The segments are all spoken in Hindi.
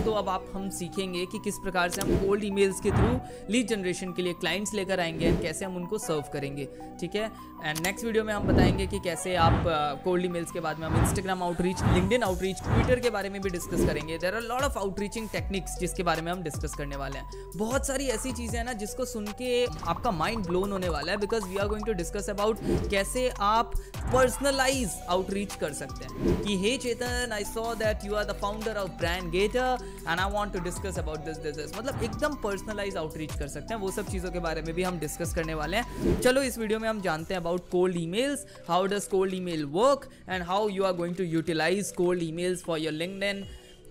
दोस्तों अब आप हम सीखेंगे कि किस प्रकार से हम कोल्ड ईमेल्स के थ्रू लीड जनरेशन के लिए क्लाइंट्स लेकर आएंगे एंड कैसे हम उनको सर्व करेंगे ठीक है एंड नेक्स्ट वीडियो में हम बताएंगे कि कैसे आप कोल्ड ई ईमेल्स के बाद में हम Instagram outreach LinkedIn outreach Twitter के बारे में भी डिस्कस करेंगे there are lot of outreaching techniques जिसके बारे में हम डिस्कस करने वाले हैं बहुत सारी ऐसी चीज़ें हैं ना जिसको सुन के आपका माइंड ब्लोन होने वाला है because we are going to discuss about कैसे आप पर्सनलाइज आउटरीच कर सकते हैं कि hey Chetan I saw that you are the founder of brand gator and I want to discuss about this this this मतलब एकदम पर्सनलाइज आउटरीच कर सकते हैं वो सब चीज़ों के बारे में भी हम डिस्कस करने वाले हैं चलो इस वीडियो में हम जानते हैं about cold E mails how does cold E mail work and how you are going to utilise cold E mails for your linked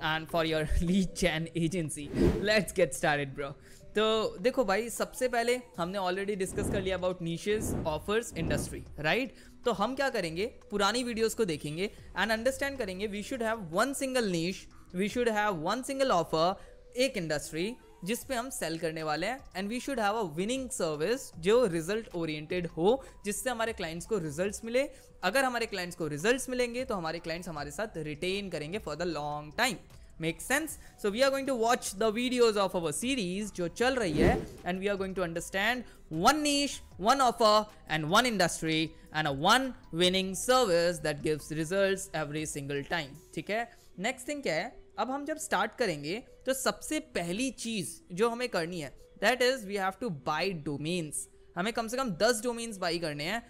and for your leech and agency let's get start bro तो देखो भाई सबसे पहले हमने ऑलरेडी डिस्कस कर लिया about niches offers industry right तो हम क्या करेंगे पुरानी वीडियोस को देखेंगे एंड अंडरस्टैंड करेंगे we should have one single niche we should have one single offer एक इंडस्ट्री जिस पे हम सेल करने वाले हैं and we should have a winning service जो रिजल्ट ओरिएंटेड हो जिससे हमारे क्लाइंट्स को रिजल्ट्स मिले अगर हमारे क्लाइंट्स को रिजल्ट्स मिलेंगे तो हमारे क्लाइंट्स हमारे साथ रिटेन करेंगे for the long time make sense so we are going to watch the videos of our series जो चल रही है and we are going to understand one niche one offer and one industry and a one winning service that gives result every single time ठीक है नेक्स्ट थिंग क्या है अब हम जब स्टार्ट करेंगे तो सबसे पहली चीज़ जो हमें करनी है that is we have to buy domains हमें कम से कम दस डोमेन्स बाई करने हैं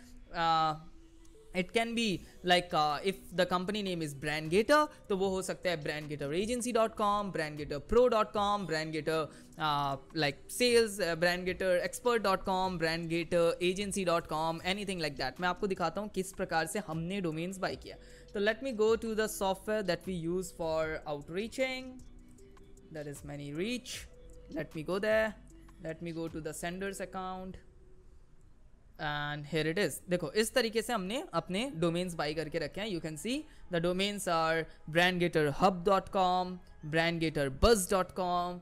it can be like if the company name is Brandgator तो वो हो सकता है Brandgator agency dot com Brandgator pro dot com Brandgator like sales Brandgator expert dot com Brandgator agency dot com anything like that मैं आपको दिखाता हूँ किस प्रकार से हमने डोमेन्स बाई किया So let me go to the software that we use for outreaching. That is many reach. Let me go there. Let me go to the sender's account. And here it is. देखो इस तरीके से हमने अपने domains buy करके रखे हैं You can see the domains are brandgatorhub.com, brandgatorbuzz.com,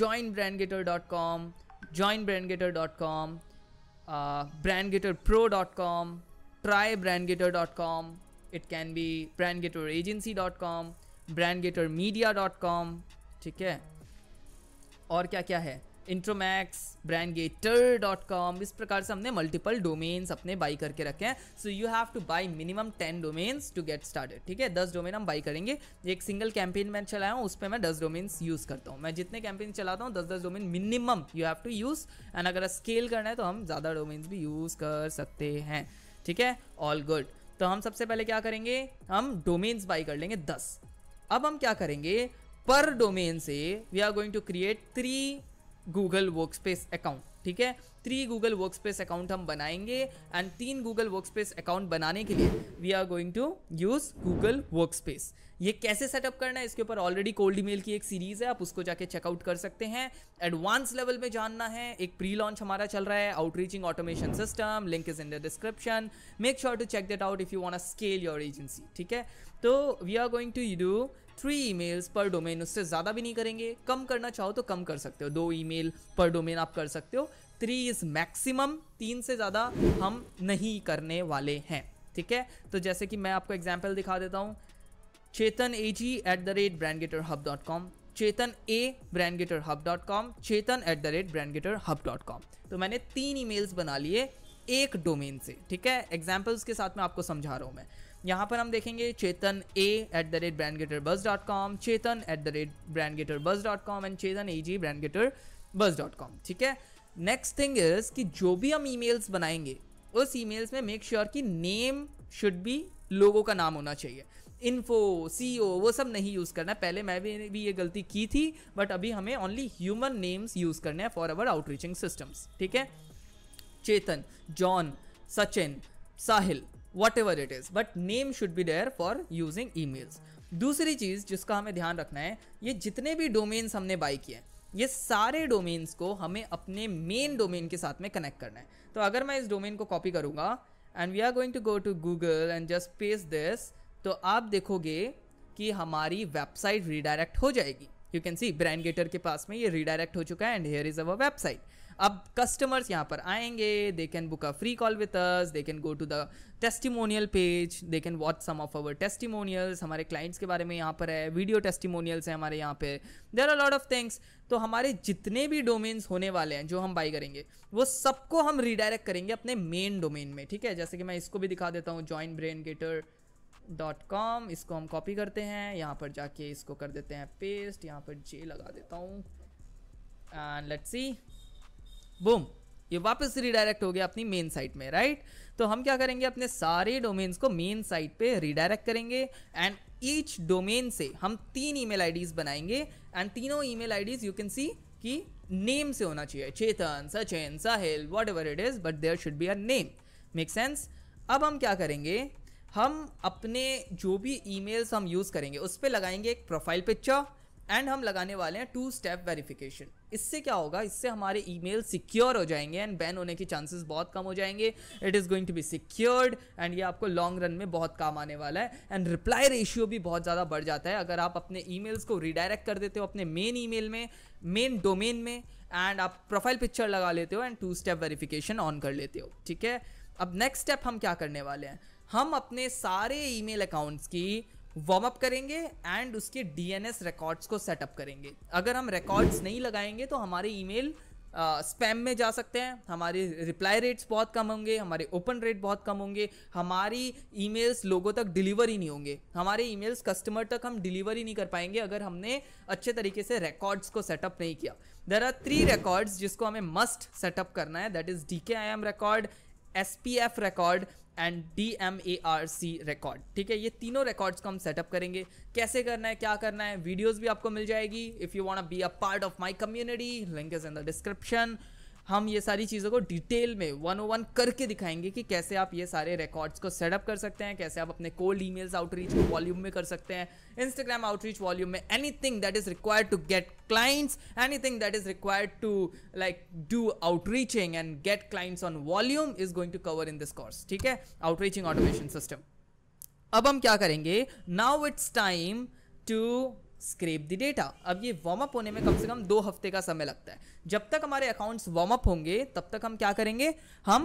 joinbrandgator.com, joinbrandgator.com, uh, brandgatorpro.com, trybrandgator.com, it can be Brandgator agency dot com Brandgator media dot com ठीक है और क्या क्या है intromax Brandgator dot com इस प्रकार से हमने मल्टीपल डोमेन्स अपने बाई करके रखे हैं so you have to buy minimum ten domains to get started ठीक है दस डोमेन हम बाई करेंगे एक सिंगल कैंपेन मैं चलाया हूँ उस पर मैं दस डोमेन्स यूज़ करता हूँ मैं जितने कैंपेन चलाता हूँ दस दस domain minimum you have to use and अगर स्केल करना है तो हम ज़्यादा डोमेन्स भी यूज़ कर सकते हैं ठीक है ऑल गुड तो हम सबसे पहले क्या करेंगे हम डोमेन्स बाई कर लेंगे दस अब हम क्या करेंगे पर डोमेन से we are going to create three Google workspace account ठीक है three Google workspace account हम बनाएंगे एंड तीन गूगल वर्क स्पेस अकाउंट बनाने के लिए we are going to use Google workspace ये कैसे सेटअप करना है इसके ऊपर ऑलरेडी कोल्ड ईमेल की एक सीरीज़ है आप उसको जाके चेकआउट कर सकते हैं एडवांस लेवल में जानना है एक प्री लॉन्च हमारा चल रहा है outreaching automation system link is in the description make sure to check that out if you want scale your agency ठीक है तो we are going to do three emails पर डोमेन उससे ज़्यादा भी नहीं करेंगे कम करना चाहो तो कम कर सकते हो दो ईमेल पर डोमेन आप कर सकते हो थ्री इज़ मैक्सिमम तीन से ज़्यादा हम नहीं करने वाले हैं ठीक है तो जैसे कि मैं आपको एग्जाम्पल दिखा देता हूँ Chetan A G at the rate Brandgator hub dot com Chetan A Brandgator hub dot com Chetan at the rate Brandgator hub dot com तो मैंने तीन ईमेल्स बना लिए एक डोमेन से ठीक है एग्जाम्पल्स के साथ मैं आपको समझा रहा हूँ मैं यहाँ पर हम देखेंगे Chetan A at the rate Brandgator bus dot com Chetan at the rate Brandgator bus dot com and Chetan A G Brandgator bus dot com ठीक है नेक्स्ट थिंग इज कि जो भी हम मेल्स बनाएंगे उस मेल्स में मेक श्योर sure कि नेम शुड बी लोगों का नाम होना चाहिए इन्फो सी ओ वो सब नहीं यूज़ करना पहले मैं भी, भी ये गलती की थी बट अभी हमें ओनली ह्यूमन नेम्स यूज़ करने हैं फॉर अवर आउटरीचिंग सिस्टम्स ठीक है Chetan John Sachin Sahil whatever it is but name should be there for using emails दूसरी चीज़ जिसका हमें ध्यान रखना है ये जितने भी डोमेन्स हमने बाई किए हैं ये सारे डोमेन्स को हमें अपने मेन डोमेन के साथ में कनेक्ट करना है तो अगर मैं इस डोमेन को कॉपी करूंगा and we are going to go to Google and just paste this तो आप देखोगे कि हमारी वेबसाइट रिडायरेक्ट हो जाएगी you can see Brandgator के पास में ये रिडायरेक्ट हो चुका है and here is our website अब कस्टमर्स यहाँ पर आएंगे they can book a free call with us they can go to the testimonial page they can watch some of our testimonials हमारे क्लाइंट्स के बारे में यहाँ पर है वीडियो टेस्टिमोनियल्स हैं हमारे यहाँ पे there are lot of things तो हमारे जितने भी डोमेन्स होने वाले हैं जो हम बाई करेंगे वो सबको हम रिडायरेक्ट करेंगे अपने मेन डोमेन में ठीक है जैसे कि मैं इसको भी दिखा देता हूँ join Brandgator dot com इसको हम कॉपी करते हैं यहाँ पर जाके इसको कर देते हैं पेस्ट यहाँ पर जे लगा देता हूँ एंड लेट्स सी बूम ये वापस रिडायरेक्ट हो गया अपनी मेन साइट में राइट तो हम क्या करेंगे अपने सारे डोमेन्स को मेन साइट पे रिडायरेक्ट करेंगे एंड ईच डोमेन से हम तीन ईमेल आईडीज बनाएंगे एंड तीनों email IDs you can see कि नेम से होना चाहिए Chetan Sachin Sahil whatever it is but there should be a name make sense अब हम क्या करेंगे हम अपने जो भी ईमेल्स हम यूज़ करेंगे उस पर लगाएंगे एक प्रोफाइल पिक्चर एंड हम लगाने वाले हैं टू स्टेप वेरिफिकेशन इससे क्या होगा इससे हमारे ईमेल सिक्योर हो जाएंगे एंड बैन होने के चांसेस बहुत कम हो जाएंगे it is going to be secured and ये आपको लॉन्ग रन में बहुत काम आने वाला है एंड रिप्लाई रेशियो भी बहुत ज़्यादा बढ़ जाता है अगर आप अपने ई को रिडायरेक्ट कर देते हो अपने मेन ई में मेन डोमेन में एंड आप प्रोफाइल पिक्चर लगा लेते हो and two step verification on कर लेते हो ठीक है अब नेक्स्ट स्टेप हम क्या करने वाले हैं हम अपने सारे ईमेल अकाउंट्स की वार्म अप करेंगे एंड उसके डीएनएस रिकॉर्ड्स को सेटअप करेंगे अगर हम रिकॉर्ड्स नहीं लगाएंगे तो हमारे ईमेल स्पैम में जा सकते हैं हमारे रिप्लाई रेट्स बहुत कम होंगे हमारे ओपन रेट बहुत कम होंगे हमारी ईमेल्स लोगों तक डिलीवर ही नहीं होंगे हमारे ईमेल्स कस्टमर तक हम डिलीवर ही नहीं कर पाएंगे अगर हमने अच्छे तरीके से रिकॉर्ड्स को सेटअप नहीं किया देर आर थ्री रिकॉर्ड्स जिसको हमें मस्ट सेटअप करना है that is D K I M record S P F record and D M A R C record ठीक है ये तीनों रिकॉर्ड्स को हम सेटअप करेंगे कैसे करना है क्या करना है वीडियोज भी आपको मिल जाएगी if you want be a part of my community link is in the description हम ये सारी चीज़ों को डिटेल में वन ओ वन करके दिखाएंगे कि कैसे आप ये सारे रिकॉर्ड्स को सेटअप कर सकते हैं कैसे आप अपने कोल्ड ईमेल्स आउटरीच को वॉल्यूम में कर सकते हैं इंस्टाग्राम आउटरीच वॉल्यूम में anything that is required to get clients anything that is required to like do outreaching and get clients on volume is going to cover in this course ठीक है आउटरीचिंग ऑटोमेशन सिस्टम अब हम क्या करेंगे now it's time to scrape the data अब ये वार्म अप होने में कम से कम दो हफ्ते का समय लगता है जब तक हमारे अकाउंट्स वार्म अप होंगे तब तक हम क्या करेंगे हम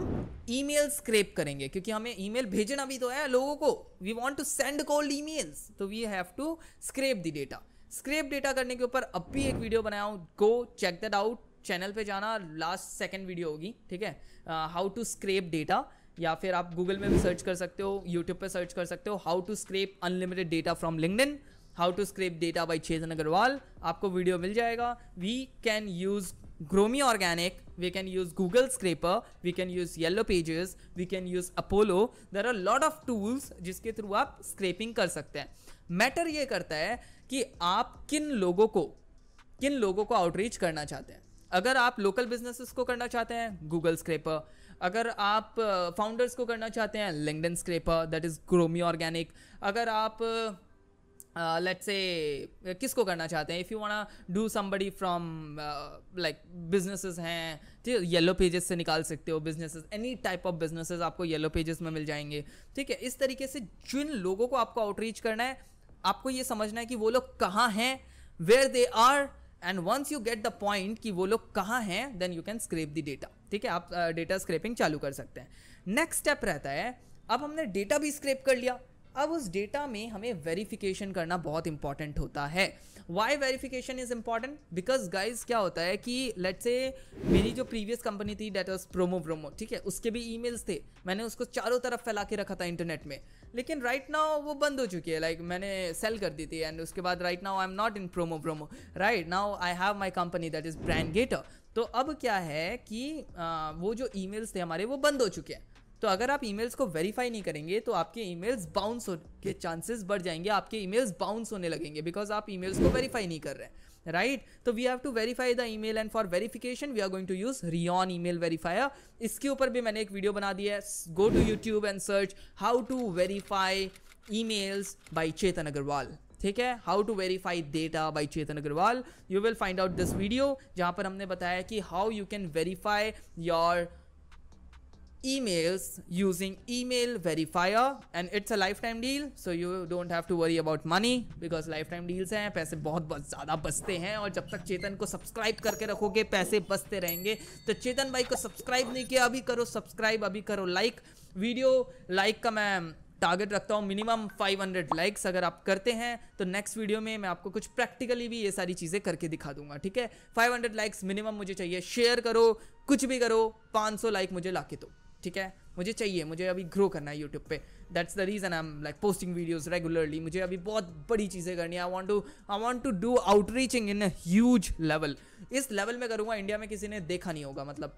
ईमेल स्क्रेप करेंगे क्योंकि हमें ईमेल भेजना भी तो है लोगों को we want to send cold emails तो we have to scrape the data scrape data करने के ऊपर अब भी एक वीडियो बनाया हूँ go check that out channel पे जाना लास्ट सेकेंड वीडियो होगी ठीक है हाउ टू स्क्रेप डेटा या फिर आप गूगल में भी सर्च कर सकते हो यूट्यूब पे सर्च कर सकते हो how to scrape unlimited data from LinkedIn how to scrape data by Chetan Agarwal आपको वीडियो मिल जाएगा we can use Growmi organic we can use Google scraper we can use yellow pages we can use Apollo there are lot of tools जिसके थ्रू आप स्क्रेपिंग कर सकते हैं मैटर ये करता है कि आप किन लोगों को किन लोगों को आउटरीच करना चाहते हैं अगर आप लोकल बिजनेसेस को करना चाहते हैं गूगल स्क्रेपर अगर आप फाउंडर्स uh, को करना चाहते हैं LinkedIn scraper that is Growmi organic अगर आप uh, let's uh, say uh, किसको करना चाहते हैं if you wanna do somebody from like businesses हैं ठीक है येलो पेजेस से निकाल सकते हो businesses any type of businesses आपको येलो पेजेस में मिल जाएंगे ठीक है इस तरीके से जिन लोगों को आपको आउटरीच करना है आपको ये समझना है कि वो लोग कहाँ हैं where they are and once you get the point कि वो लोग कहाँ हैं then you can scrape the data ठीक है आप डेटा uh, स्क्रेपिंग चालू कर सकते हैं नेक्स्ट स्टेप रहता है अब हमने डेटा भी स्क्रेप कर लिया अब उस डेटा में हमें वेरिफिकेशन करना बहुत इंपॉर्टेंट होता है why verification is important because guys क्या होता है कि लेट से मेरी जो प्रीवियस कंपनी थी डेट वॉज प्रोमो प्रोमो ठीक है उसके भी मेल्स थे मैंने उसको चारों तरफ फैला के रखा था इंटरनेट में लेकिन राइट right नाउ वो बंद हो चुकी है लाइक like, मैंने सेल कर दी थी एंड उसके बाद right now I am not in promo promo right now I have my company that is Brandgator तो अब क्या है कि आ, uh, वो जो मेल्स थे हमारे वो बंद हो चुके हैं तो अगर आप ईमेल्स को वेरीफाई नहीं करेंगे तो आपके ईमेल्स बाउंस हो के चांसेस बढ़ जाएंगे आपके ईमेल्स बाउंस होने लगेंगे बिकॉज आप ईमेल्स को वेरीफाई नहीं कर रहे हैं राइट तो we have to verify the email and for verification we are going to use Reoon email verifier इसके ऊपर भी मैंने एक वीडियो बना दिया है go to YouTube and search how to verify mails by Chetan Agarwal ठीक है how to verify data by Chetan Agarwal you will find out this video जहां पर हमने बताया कि how you can verify your emails using email verifier and it's a lifetime deal so you don't have to worry about money because lifetime deals हैं पैसे बहुत बहुत ज़्यादा बचते हैं और जब तक चेतन को सब्सक्राइब करके रखोगे पैसे बचते रहेंगे तो चेतन भाई को सब्सक्राइब नहीं किया अभी करो सब्सक्राइब अभी करो लाइक वीडियो लाइक का मैं टारगेट रखता हूँ मिनिमम 500 लाइक्स अगर आप करते हैं तो नेक्स्ट वीडियो में मैं आपको कुछ प्रैक्टिकली भी ये सारी चीज़ें करके दिखा दूंगा ठीक है 500 लाइक्स मिनिमम मुझे चाहिए शेयर करो कुछ भी करो 500 लाइक मुझे ला के दो तो। ठीक है मुझे चाहिए मुझे अभी ग्रो करना है यूट्यूब पे that's the reason I am like posting videos regularly मुझे अभी बहुत बड़ी चीज़ें करनी है I want to I want to do outreaching in huge level इस लेवल में करूँगा इंडिया में किसी ने देखा नहीं होगा मतलब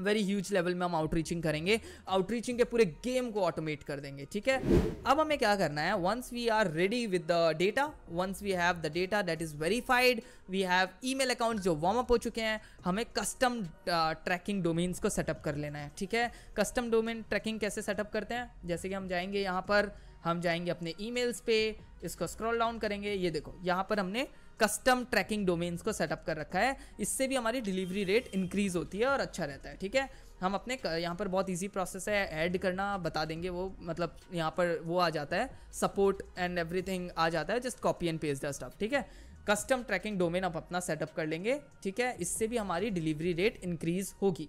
वेरी ह्यूज लेवल में हम आउटरीचिंग करेंगे आउटरीचिंग के पूरे गेम को ऑटोमेट कर देंगे ठीक है अब हमें क्या करना है once we are ready with the data once we have the data that is verified we have email account जो वार्म अप हो चुके हैं हमें कस्टम ट्रैकिंग डोमेन्स को सेटअप कर लेना है ठीक है कस्टम डोमेन ट्रैकिंग कैसे सेटअप करते हैं जैसे कि हम जाएंगे यहाँ पर हम जाएंगे अपने ईमेल्स पे इसको स्क्रॉल डाउन करेंगे ये देखो यहाँ पर हमने कस्टम ट्रैकिंग डोमेन्स को सेटअप कर रखा है इससे भी हमारी डिलीवरी रेट इंक्रीज होती है और अच्छा रहता है ठीक है हम अपने यहाँ पर बहुत इजी प्रोसेस है ऐड करना बता देंगे वो मतलब यहाँ पर वो आ जाता है सपोर्ट एंड एवरीथिंग आ जाता है just copy and paste the stuff ठीक है कस्टम ट्रैकिंग डोमेन आप अपना सेटअप कर लेंगे ठीक है इससे भी हमारी डिलीवरी रेट इंक्रीज होगी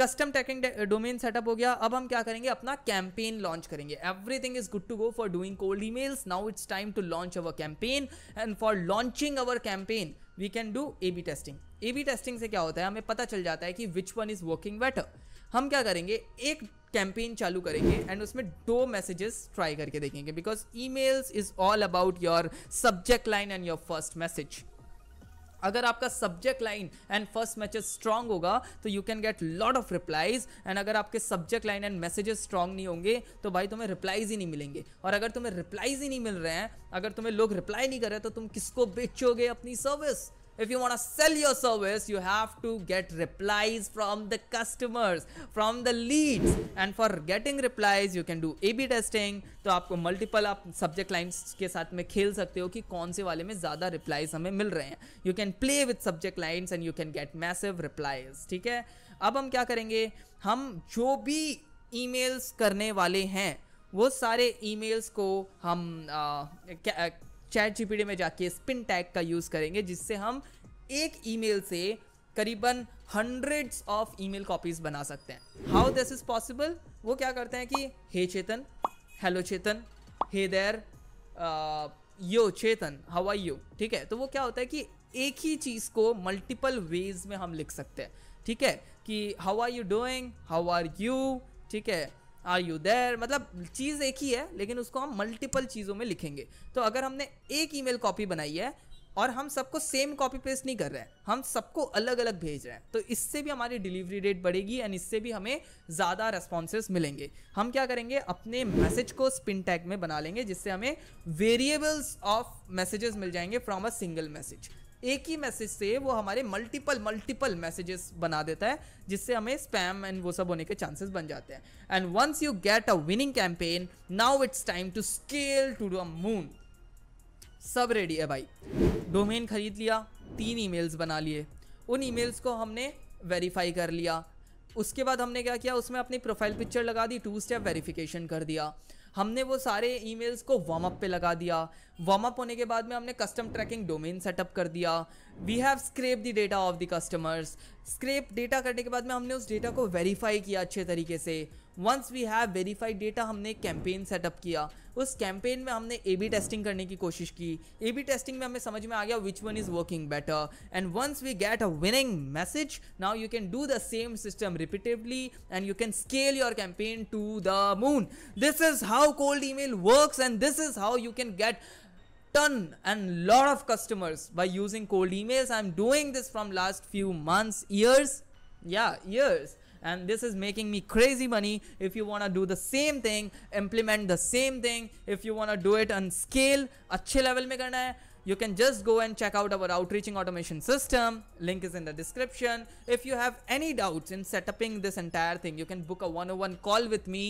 कस्टम टैकिंग डोमेन सेटअप हो गया अब हम क्या करेंगे अपना कैंपेन लॉन्च करेंगे everything is good to go for doing cold emails now it's time to launch our campaign and for launching our campaign we can do A B testing A B testing से क्या होता है हमें पता चल जाता है कि which one is working better हम क्या करेंगे एक कैंपेन चालू करेंगे एंड उसमें दो मैसेजेस ट्राई करके देखेंगे because emails is all about your subject line and your first message अगर आपका subject line and first message strong होगा तो you can get lot of replies and अगर आपके subject line and messages strong नहीं होंगे तो भाई तुम्हें रिप्लाइज ही नहीं मिलेंगे और अगर तुम्हें रिप्लाइज ही नहीं मिल रहे हैं अगर तुम्हें लोग रिप्लाई नहीं कर रहे तो तुम किसको बेचोगे अपनी service if you want to sell your service you have to get replies from the customers from the leads and for getting replies you can do A B testing तो आपको मल्टीपल आप सब्जेक्ट लाइन्स के साथ में खेल सकते हो कि कौन से वाले में ज़्यादा रिप्लाइज हमें मिल रहे हैं you can play with subject lines and you can get massive replies ठीक है अब हम क्या करेंगे हम जो भी ईमेल्स करने वाले हैं वो सारे ईमेल्स को हम आ, चैट जीपीडी में जाके स्पिन टैग का यूज़ करेंगे जिससे हम एक ईमेल से करीबन हंड्रेड्स ऑफ ईमेल कॉपीज बना सकते हैं हाउ दिस इज पॉसिबल वो क्या करते हैं कि hey Chetan hello Chetan hey there yo Chetan how I you ठीक है तो वो क्या होता है कि एक ही चीज़ को मल्टीपल वेज में हम लिख सकते हैं ठीक है कि how are you doing how are you ठीक है आर यू देर मतलब चीज़ एक ही है लेकिन उसको हम मल्टीपल चीज़ों में लिखेंगे तो अगर हमने एक ईमेल कॉपी बनाई है और हम सबको सेम कॉपी पेस्ट नहीं कर रहे हैं हम सबको अलग अलग भेज रहे हैं तो इससे भी हमारी डिलीवरी रेट बढ़ेगी एंड इससे भी हमें ज़्यादा रेस्पॉन्सेज मिलेंगे हम क्या करेंगे अपने मैसेज को स्पिन टैग में बना लेंगे जिससे हमें वेरिएबल्स ऑफ मैसेजेस मिल जाएंगे फ्रॉम अ सिंगल मैसेज एक ही मैसेज से वो हमारे मल्टीपल मल्टीपल मैसेजेस बना देता है जिससे हमें स्पैम एंड वो सब होने के चांसेस बन जाते हैं and once you get a winning campaign now it's time to scale to do a moon सब रेडी है भाई डोमेन खरीद लिया तीन ईमेल्स बना लिए उन ईमेल्स को हमने वेरीफाई कर लिया उसके बाद हमने क्या किया उसमें अपनी प्रोफाइल पिक्चर लगा दी टू स्टेप वेरिफिकेशन कर दिया हमने वो सारे ईमेल्स को वार्म अप पे लगा दिया वार्म अप होने के बाद में हमने कस्टम ट्रैकिंग डोमेन सेटअप कर दिया we have scrape the data of the customers scrape data करने के बाद में हमने उस डेटा को वेरीफाई किया अच्छे तरीके से once we have verified data हमने एक कैंपेन सेटअप किया उस कैंपेन में हमने ए बी टेस्टिंग करने की कोशिश की ए बी टेस्टिंग में हमें समझ में आ गया which one is working better and once we get a winning message now you can do the same system repetitively and you can scale your campaign to the moon this is how cold E mail work and this is how you can get and lord of customers by using cold E emails I am doing this from last few months years या years and this is making me crazy money if you want to do the same thing implement the same thing if you want to do it on scale अच्छे level में करना है you can just go and check out our outreaching automation system link is in the description if you have any doubts in setting this entire thing you can book a one-on-one oh call with me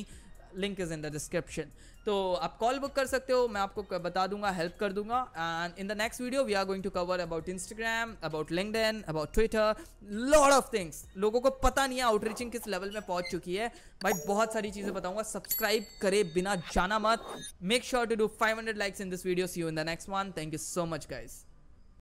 link is in the description तो आप कॉल बुक कर सकते हो मैं आपको बता दूंगा हेल्प कर दूंगा and in the next video we are going to cover about Instagram about linked about Twitter lord of things लोगों को पता नहीं है आउटरीचिंग किस लेवल में पहुंच चुकी है भाई बहुत सारी चीज़ें बताऊंगा सब्सक्राइब करे बिना जाना मत make sure to do five hundred likes in this video see you in the next one thank you so much guys